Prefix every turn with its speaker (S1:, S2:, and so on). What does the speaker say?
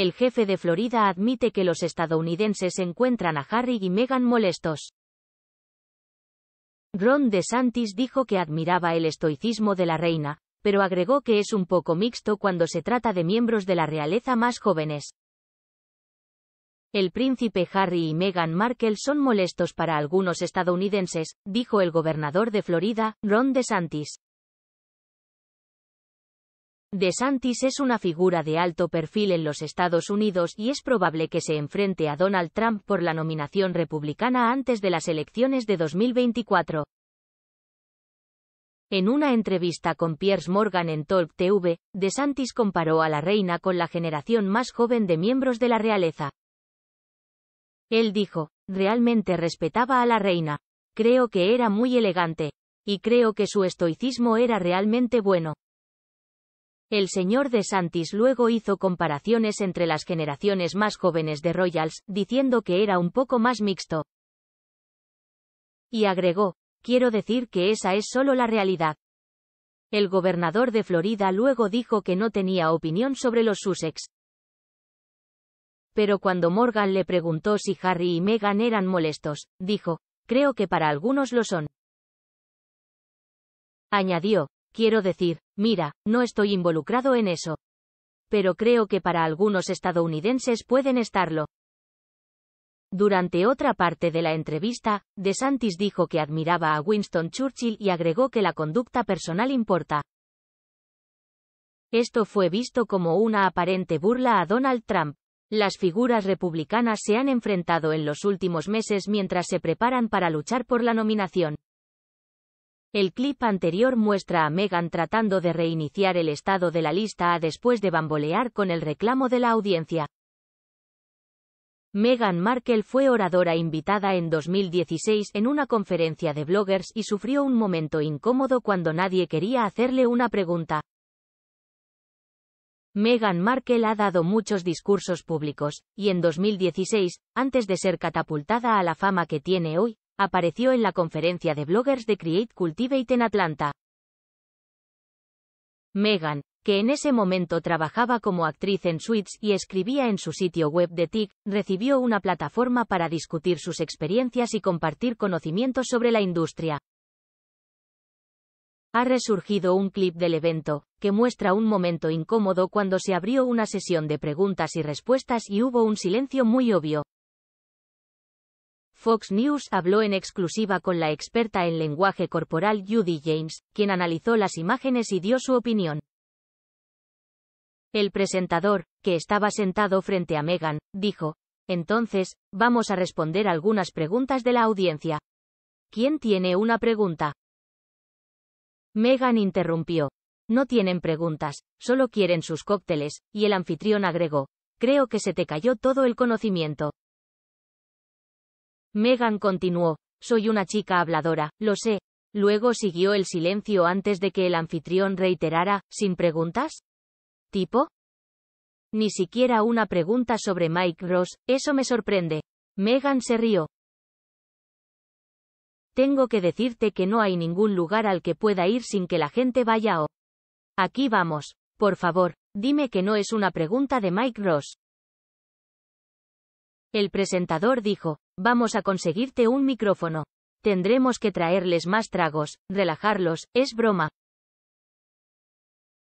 S1: El jefe de Florida admite que los estadounidenses encuentran a Harry y Meghan molestos. Ron DeSantis dijo que admiraba el estoicismo de la reina, pero agregó que es un poco mixto cuando se trata de miembros de la realeza más jóvenes. El príncipe Harry y Meghan Markle son molestos para algunos estadounidenses, dijo el gobernador de Florida, Ron DeSantis. DeSantis es una figura de alto perfil en los Estados Unidos y es probable que se enfrente a Donald Trump por la nominación republicana antes de las elecciones de 2024. En una entrevista con Piers Morgan en Talk TV, DeSantis comparó a la reina con la generación más joven de miembros de la realeza. Él dijo, realmente respetaba a la reina. Creo que era muy elegante. Y creo que su estoicismo era realmente bueno. El señor de Santis luego hizo comparaciones entre las generaciones más jóvenes de Royals, diciendo que era un poco más mixto. Y agregó, quiero decir que esa es solo la realidad. El gobernador de Florida luego dijo que no tenía opinión sobre los Sussex. Pero cuando Morgan le preguntó si Harry y Meghan eran molestos, dijo, creo que para algunos lo son. Añadió, Quiero decir, mira, no estoy involucrado en eso. Pero creo que para algunos estadounidenses pueden estarlo. Durante otra parte de la entrevista, DeSantis dijo que admiraba a Winston Churchill y agregó que la conducta personal importa. Esto fue visto como una aparente burla a Donald Trump. Las figuras republicanas se han enfrentado en los últimos meses mientras se preparan para luchar por la nominación. El clip anterior muestra a Megan tratando de reiniciar el estado de la lista A después de bambolear con el reclamo de la audiencia. Meghan Markle fue oradora invitada en 2016 en una conferencia de bloggers y sufrió un momento incómodo cuando nadie quería hacerle una pregunta. Meghan Markle ha dado muchos discursos públicos, y en 2016, antes de ser catapultada a la fama que tiene hoy, apareció en la conferencia de bloggers de Create Cultivate en Atlanta. Megan, que en ese momento trabajaba como actriz en Suits y escribía en su sitio web de TIC, recibió una plataforma para discutir sus experiencias y compartir conocimientos sobre la industria. Ha resurgido un clip del evento, que muestra un momento incómodo cuando se abrió una sesión de preguntas y respuestas y hubo un silencio muy obvio. Fox News habló en exclusiva con la experta en lenguaje corporal Judy James, quien analizó las imágenes y dio su opinión. El presentador, que estaba sentado frente a Megan, dijo, entonces, vamos a responder algunas preguntas de la audiencia. ¿Quién tiene una pregunta? Megan interrumpió. No tienen preguntas, solo quieren sus cócteles, y el anfitrión agregó, creo que se te cayó todo el conocimiento. Megan continuó. Soy una chica habladora, lo sé. Luego siguió el silencio antes de que el anfitrión reiterara, sin preguntas. ¿Tipo? Ni siquiera una pregunta sobre Mike Ross, eso me sorprende. Megan se rió. Tengo que decirte que no hay ningún lugar al que pueda ir sin que la gente vaya o... Aquí vamos. Por favor, dime que no es una pregunta de Mike Ross. El presentador dijo, Vamos a conseguirte un micrófono. Tendremos que traerles más tragos, relajarlos, es broma.